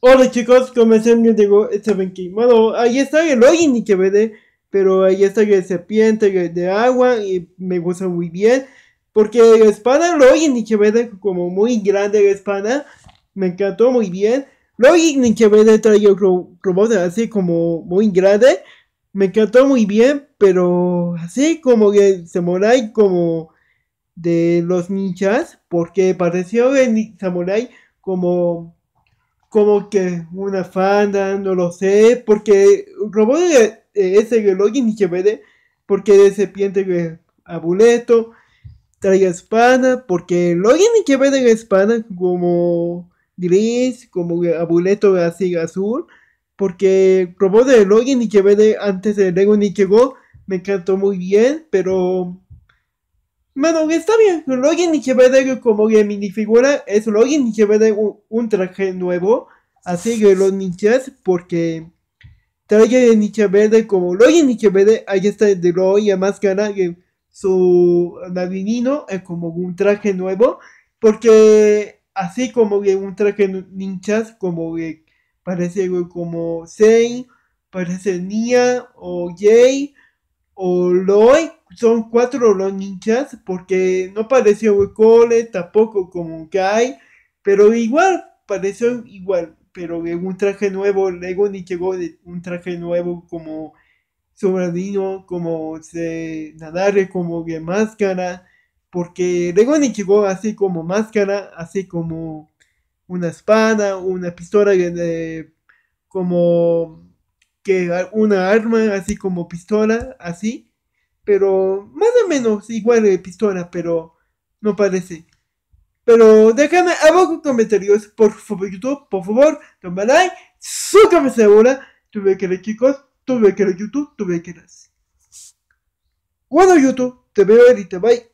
Hola chicos, Yo digo, saben este que, bueno, ahí está el login y que pero ahí está el serpiente de agua y me gusta muy bien, porque la espada login y que como muy grande la espada, me encantó muy bien. Login y que trae un robot así como muy grande, me encantó muy bien, pero así como el samurai como de los ninjas, porque pareció el samurai como como que una fanda, no lo sé, porque robó Login ese que vede, porque de serpiente abuleto, traiga espada, porque Login y que de espada como gris, como abuleto así azul, porque robó de Login y que vede antes de Lego ni llegó, me encantó muy bien, pero Mano, está bien. Login y Verde como que minifigura es Login y que un, un, traje nuevo. Así que los ninjas, porque traje de ninja verde como Login y Verde. ahí está de Lo y más que que su nadinino es como un traje nuevo. Porque así como que un traje ninjas, como que parece como Sei, parece Nia o Jay o Lloyd son cuatro los ninjas porque no pareció Cole, tampoco como Kai, pero igual, pareció igual, pero en un traje nuevo, lego ni llegó de un traje nuevo como Sobradino, como se Nadare, como de máscara, porque lego ni llegó así como máscara, así como una espada, una pistola de, como que una arma así como pistola, así pero más o menos igual de pistola, pero no parece. Pero déjame abajo comentarios, por favor, YouTube, por favor, toma like, súcame segura. tuve que leer chicos, tuve que leer YouTube, tuve que leer. Bueno, YouTube, te veo y te va